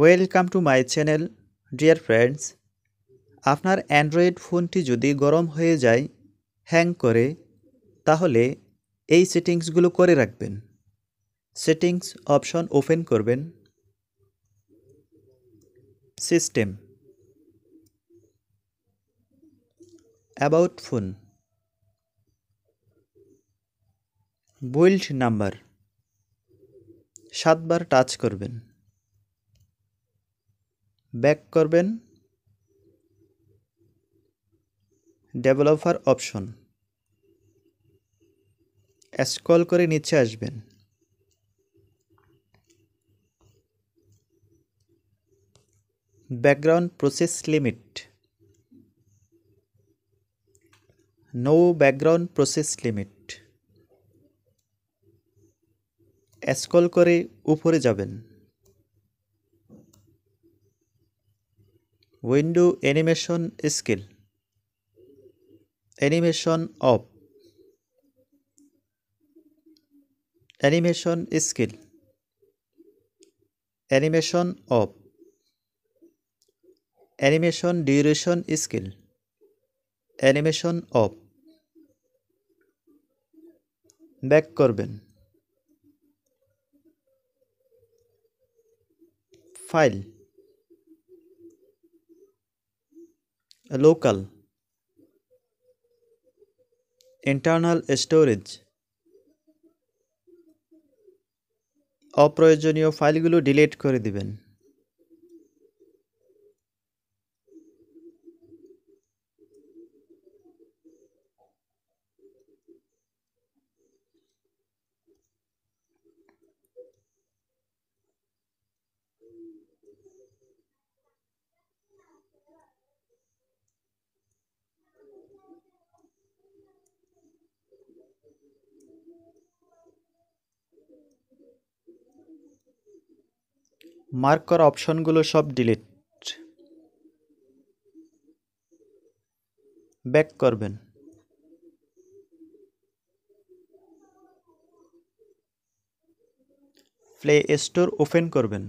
welcome to my channel dear friends আপনার android ফোনটি যদি গরম হয়ে যায় হ্যাং করে তাহলে এই সেটিংসগুলো করে রাখবেন সেটিংস অপশন ওপেন করবেন system about phone build number সাতবার টাচ করবেন ব্যাক করবেন ডেভেলপার অপশন স্ক্রল করে নিচে আসবেন background process limit no background process limit scroll করে উপরে যাবেন window animation scale animation off animation scale animation off animation duration scale animation off back করবেন ফাইল local internal storage অপ্রয়োজনীয় ফাইলগুলো ডিলিট করে দিবেন মার্ক করা অপশনগুলো সব ডিলিট ব্যাক করবেন প্লে স্টোর ওপেন করবেন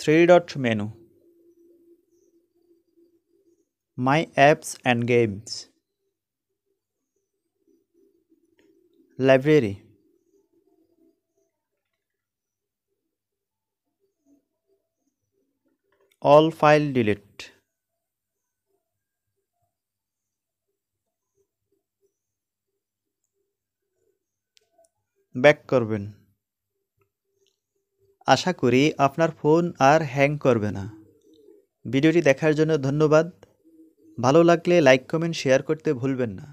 three dot menu my apps and games library all file delete back করবেন আশা করি আপনার ফোন আর হ্যাং করবে না ভিডিওটি দেখার জন্য ধন্যবাদ ভালো লাগলে লাইক কমেন্ট শেয়ার করতে ভুলবেন না